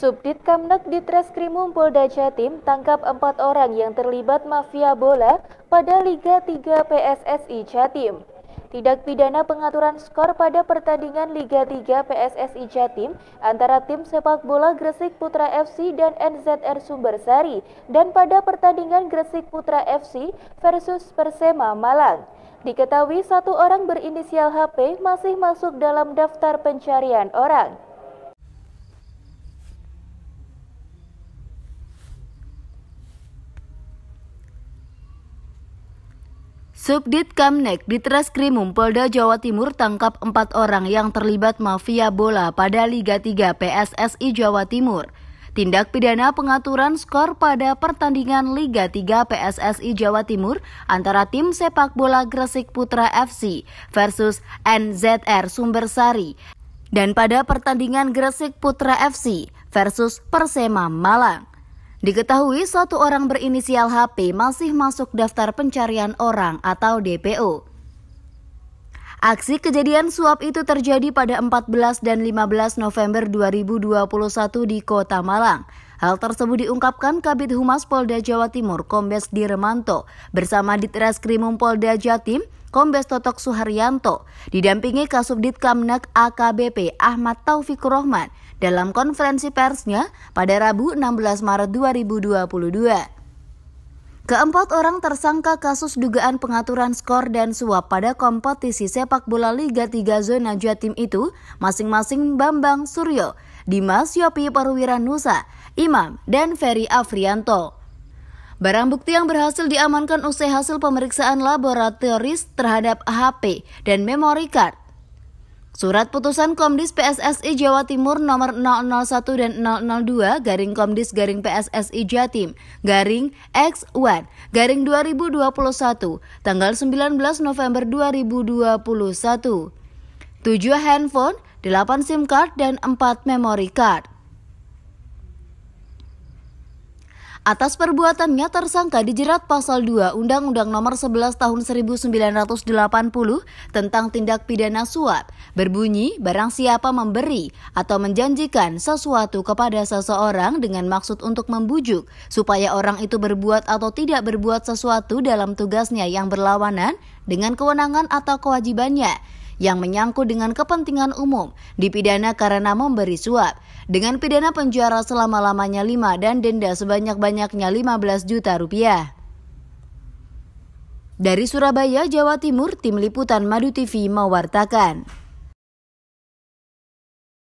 Subdit Kamnek di Treskrimum Polda Jatim tangkap empat orang yang terlibat mafia bola pada Liga 3 PSSI Jatim. Tidak pidana pengaturan skor pada pertandingan Liga 3 PSSI Jatim antara tim sepak bola Gresik Putra FC dan NZR Sumbersari dan pada pertandingan Gresik Putra FC versus Persema Malang. Diketahui satu orang berinisial HP masih masuk dalam daftar pencarian orang. Subdit Kamnek di Treskrimum Polda Jawa Timur tangkap empat orang yang terlibat mafia bola pada Liga 3 PSSI Jawa Timur. Tindak pidana pengaturan skor pada pertandingan Liga 3 PSSI Jawa Timur antara tim sepak bola Gresik Putra FC versus NZR Sumbersari dan pada pertandingan Gresik Putra FC versus Persema Malang. Diketahui satu orang berinisial HP masih masuk daftar pencarian orang atau DPO. Aksi kejadian suap itu terjadi pada 14 dan 15 November 2021 di Kota Malang. Hal tersebut diungkapkan Kabit Humas Polda Jawa Timur Kombes Dirmanto bersama Ditreskrimum Polda Jatim Kombes Totok Suharyanto didampingi Kasubdit Kamnek AKBP Ahmad Taufik Rohman dalam konferensi persnya pada Rabu 16 Maret 2022. Keempat orang tersangka kasus dugaan pengaturan skor dan suap pada kompetisi sepak bola Liga 3 zona Jatim itu masing-masing Bambang Suryo, Dimas Yopi Perwira Nusa, Imam, dan Ferry Afrianto. Barang bukti yang berhasil diamankan usai hasil pemeriksaan laboratoris terhadap HP dan memory card. Surat putusan Komdis PSSI Jawa Timur nomor 001 dan 002 garing Komdis garing PSSI Jatim garing X1 garing 2021 tanggal 19 November 2021. 7 handphone, 8 SIM card dan 4 memory card. Atas perbuatannya tersangka dijerat pasal 2 Undang-Undang Nomor 11 Tahun 1980 tentang tindak pidana suap. Berbunyi, barang siapa memberi atau menjanjikan sesuatu kepada seseorang dengan maksud untuk membujuk supaya orang itu berbuat atau tidak berbuat sesuatu dalam tugasnya yang berlawanan dengan kewenangan atau kewajibannya yang menyangkut dengan kepentingan umum dipidana karena memberi suap dengan pidana penjara selama-lamanya 5 dan denda sebanyak-banyaknya 15 juta rupiah. Dari Surabaya, Jawa Timur, Tim Liputan Madu TV mewartakan.